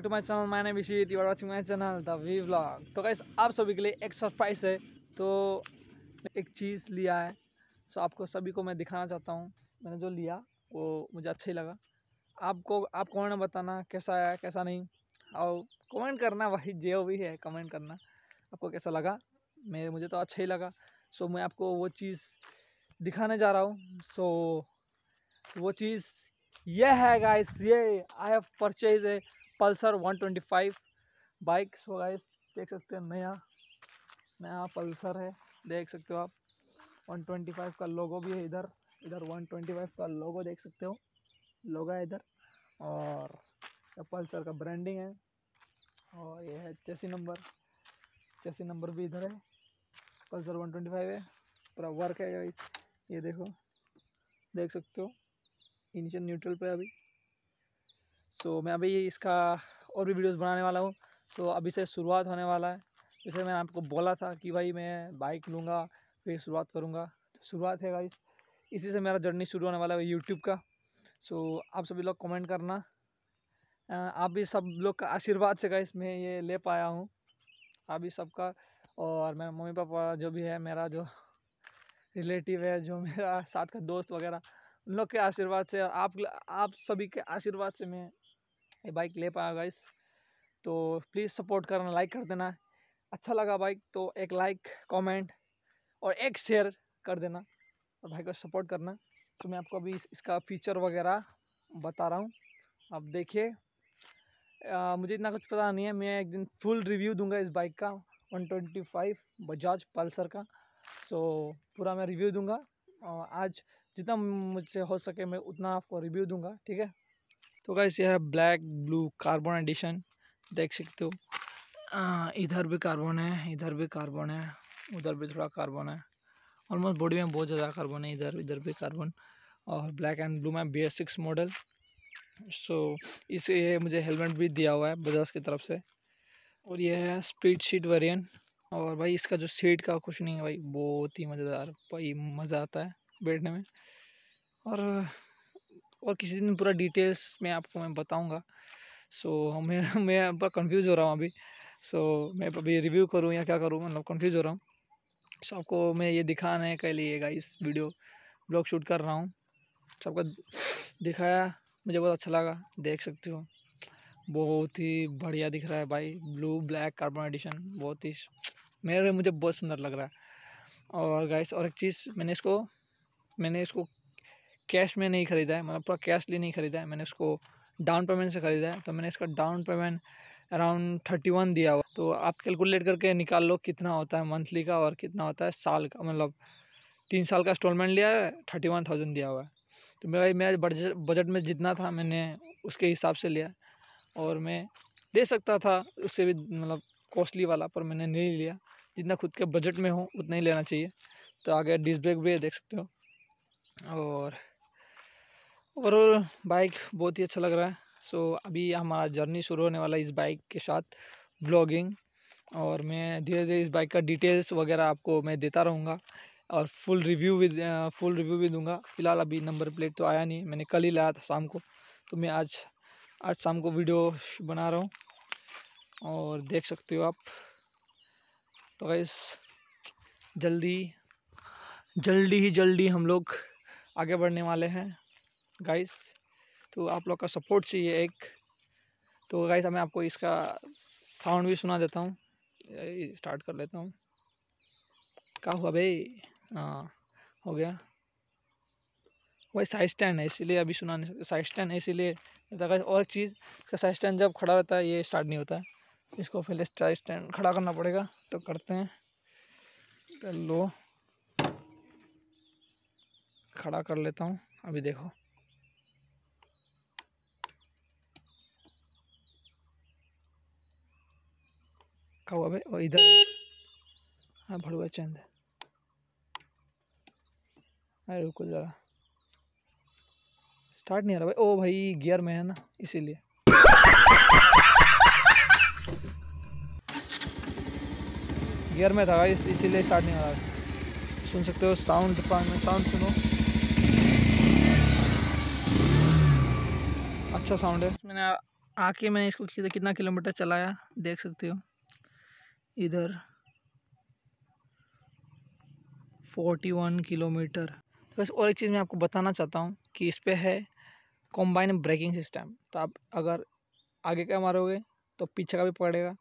back to my channel my name see you are watching my channel the V vlog तो guys आप सभी के लिए एक सरप्राइज़ है तो एक चीज़ लिया है सो आपको सभी को मैं दिखाना चाहता हूँ मैंने जो लिया वो मुझे अच्छा ही लगा आपको आप कमेंट में बताना कैसा आया कैसा नहीं और कमेंट करना वही जो भी है कमेंट करना आपको कैसा लगा मेरे मुझे तो अच्छा ही लगा सो मैं आपको वो चीज़ दिखाने जा रहा हूँ सो वो चीज़ ये है गाइस ये आई हैव परचेज है पल्सर 125 बाइक सो गाइस देख सकते हैं नया नया पल्सर है देख सकते हो आप 125 का लोगो भी है इधर इधर 125 का लोगो देख सकते हो लोगो है इधर और पल्सर का ब्रांडिंग है और ये है चेसी नंबर चेसी नंबर भी इधर है पल्सर 125 है पूरा वर्क है गाइस ये देखो देख सकते हो इंजन न्यूट्रल पे अभी सो मैं अभी इसका और भी वीडियोस बनाने वाला हूँ सो अभी से शुरुआत होने वाला है जैसे मैंने आपको बोला था कि भाई मैं बाइक लूँगा फिर शुरुआत करूँगा तो शुरुआत है भाई इसी से मेरा जर्नी शुरू होने वाला है यूट्यूब का सो so, आप सभी लोग कमेंट करना आप भी सब लोग का आशीर्वाद से गाइस मैं ये ले पाया हूँ आप भी सबका और मेरे मम्मी पापा जो भी है मेरा जो रिलेटिव है जो मेरा साथ का दोस्त वगैरह उन लोग के आशीर्वाद से आप आप सभी के आशीर्वाद से मैं ये बाइक ले पाया गाइस तो प्लीज़ सपोर्ट करना लाइक कर देना अच्छा लगा बाइक तो एक लाइक कमेंट और एक शेयर कर देना और भाई को सपोर्ट करना तो मैं आपको अभी इसका फीचर वगैरह बता रहा हूँ आप देखिए मुझे इतना कुछ पता नहीं है मैं एक दिन फुल रिव्यू दूंगा इस बाइक का 125 बजाज पल्सर का सो पूरा मैं रिव्यू दूंगा आज जितना मुझसे हो सके मैं उतना आपको रिव्यू दूंगा ठीक है तो गाइस यह है ब्लैक ब्लू कार्बन एडिशन देख सकते हो इधर भी कार्बन है इधर भी कार्बन है उधर भी थोड़ा कार्बन है ऑलमोस्ट बॉडी में बहुत ज़्यादा कार्बन है इधर इधर भी कार्बन और ब्लैक एंड ब्लू में B S six model so इस ये मुझे हेलमेट भी दिया हुआ है बजाज की तरफ से और यह है स्पीड सीट वेरियन और भाई इसका जो सीट का कुछ नहीं है भाई बहुत ही मज़ेदार भाई मज़ा आता है बैठने में और और किसी दिन पूरा डिटेल्स में आपको मैं बताऊँगा सो so, हमें मैं पूरा कन्फ्यूज़ हो रहा हूँ अभी सो so, मैं अभी रिव्यू करूँ या क्या करूँ मतलब कन्फ्यूज़ हो रहा हूँ सो so, आपको मैं ये दिखाने के लिए गाइस वीडियो ब्लॉग शूट कर रहा हूँ सबका दिखाया मुझे बहुत अच्छा लगा देख सकते हो बहुत ही बढ़िया दिख रहा है भाई ब्लू ब्लैक कार्बन एडिशन बहुत ही मेरे मुझे बहुत सुंदर लग रहा है और गाइस और एक चीज़ मैंने इसको मैंने इसको कैश में नहीं ख़रीदा है मतलब पूरा कैशली नहीं ख़रीदा है मैंने उसको डाउन पेमेंट से ख़रीदा है तो मैंने इसका down payment around thirty one दिया हुआ तो आप कैलकुलेट करके निकाल लो कितना होता है मंथली का और कितना होता है साल का मतलब तीन साल का इंस्टॉलमेंट लिया है थर्टी वन थाउजेंड दिया हुआ है तो मेरा मेरा बजट बजट में जितना था मैंने उसके हिसाब से लिया और मैं ले सकता था उससे भी मतलब कॉस्टली वाला पर मैंने नहीं लिया जितना खुद के बजट में हो उतना ही लेना चाहिए तो आगे डिस्ब्रेक भी देख सकते हो और ओवरऑल बाइक बहुत ही अच्छा लग रहा है सो so, अभी हमारा जर्नी शुरू होने वाला है इस बाइक के साथ ब्लॉगिंग और मैं धीरे धीरे इस बाइक का डिटेल्स वगैरह आपको मैं देता रहूँगा और फुल रिव्यू भी फुल रिव्यू भी दूंगा फिलहाल अभी नंबर प्लेट तो आया नहीं मैंने कल ही लाया था शाम को तो मैं आज आज शाम को वीडियो बना रहा हूँ और देख सकते हो आप तो इस जल्दी जल्दी ही जल्दी हम लोग आगे बढ़ने वाले हैं गाइस तो आप लोग का सपोर्ट चाहिए एक तो गाइस मैं आपको इसका साउंड भी सुना देता हूँ स्टार्ट कर लेता हूँ क्या हुआ भाई हाँ हो गया वही साइज स्टैंड है इसीलिए अभी सुना नहीं साइज स्टैंड है इसीलिए और चीज़ इसका साइज स्टैंड जब खड़ा रहता है ये स्टार्ट नहीं होता है इसको पहले साइज स्टैंड खड़ा करना पड़ेगा तो करते हैं तो लो खड़ा कर लेता हूँ अभी देखो हुआ है और इधर हाँ भड़ुआ चंद अरे रुको ज़रा स्टार्ट नहीं आ रहा भाई ओ भाई गियर में है ना इसीलिए गियर में था भाई इसीलिए स्टार्ट नहीं आ रहा सुन सकते हो साउंड साउंड सुनो अच्छा साउंड है मैंने आके मैंने इसको कितना किलोमीटर चलाया देख सकते हो इधर 41 किलोमीटर तो बस और एक चीज़ मैं आपको बताना चाहता हूँ कि इस पर है कॉम्बाइन ब्रेकिंग सिस्टम तो आप अगर आगे का मारोगे तो पीछे का भी पकड़ेगा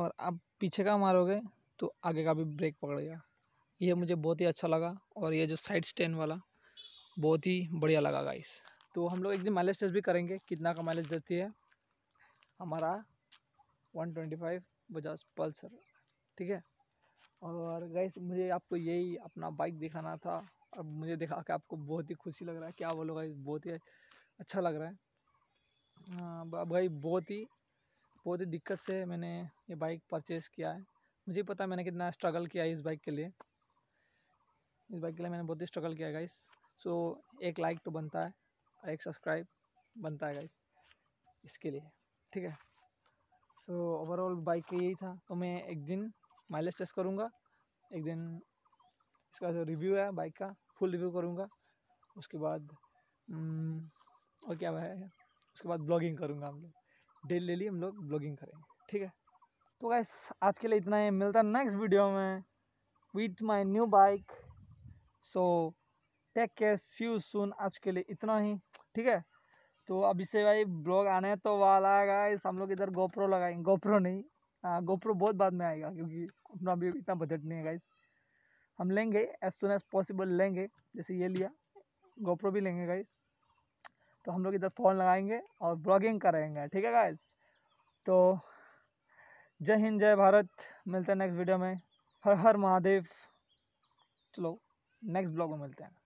और आप पीछे का मारोगे तो आगे का भी ब्रेक पकड़ेगा ये मुझे बहुत ही अच्छा लगा और ये जो साइड स्टैंड वाला बहुत ही बढ़िया लगा गाइस तो हम लोग एक दिन माइलेज टेस्ट भी करेंगे कितना का माइलेज देती है हमारा one twenty five Bajaj Pulsar ठीक है और गैस मुझे आपको यही अपना बाइक दिखाना था और मुझे दिखा के आपको बहुत ही खुशी लग रहा है क्या बोलो गाइस बहुत ही अच्छा लग रहा है हाँ, अब भाई बहुत ही बहुत ही दिक्कत से मैंने ये बाइक परचेज़ किया है मुझे पता मैंने कितना स्ट्रगल किया है इस बाइक के लिए इस बाइक के लिए मैंने बहुत ही स्ट्रगल किया है गाइस सो so, एक लाइक तो बनता है और एक सब्सक्राइब बनता है गाइस इसके लिए ठीक है सो ओवरऑल बाइक का यही था तो मैं एक दिन माइलेज टेस्ट करूँगा एक दिन इसका जो रिव्यू है बाइक का फुल रिव्यू करूँगा उसके बाद हम्म, और क्या है उसके बाद ब्लॉगिंग करूँगा हम लोग डेली डेली हम लोग ब्लॉगिंग करेंगे ठीक है तो गैस आज के लिए इतना ही मिलता है नेक्स्ट वीडियो में with my new bike so take care see you soon आज के लिए इतना ही ठीक है तो अभी से भाई ब्लॉग आने तो वाला है इस हम लोग इधर गोप्रो लगाएंगे गोप्रो नहीं हाँ गोप्रो बहुत बाद में आएगा क्योंकि अपना अभी इतना बजट नहीं है गाइस हम लेंगे एज सुन एज पॉसिबल लेंगे जैसे ये लिया गोप्रो भी लेंगे गाइस तो हम लोग इधर फ़ोन लगाएंगे और ब्लॉगिंग करेंगे ठीक है गाइस तो जय हिंद जय भारत मिलते हैं नेक्स्ट वीडियो में हर हर महादेव चलो नेक्स्ट ब्लॉग में मिलते हैं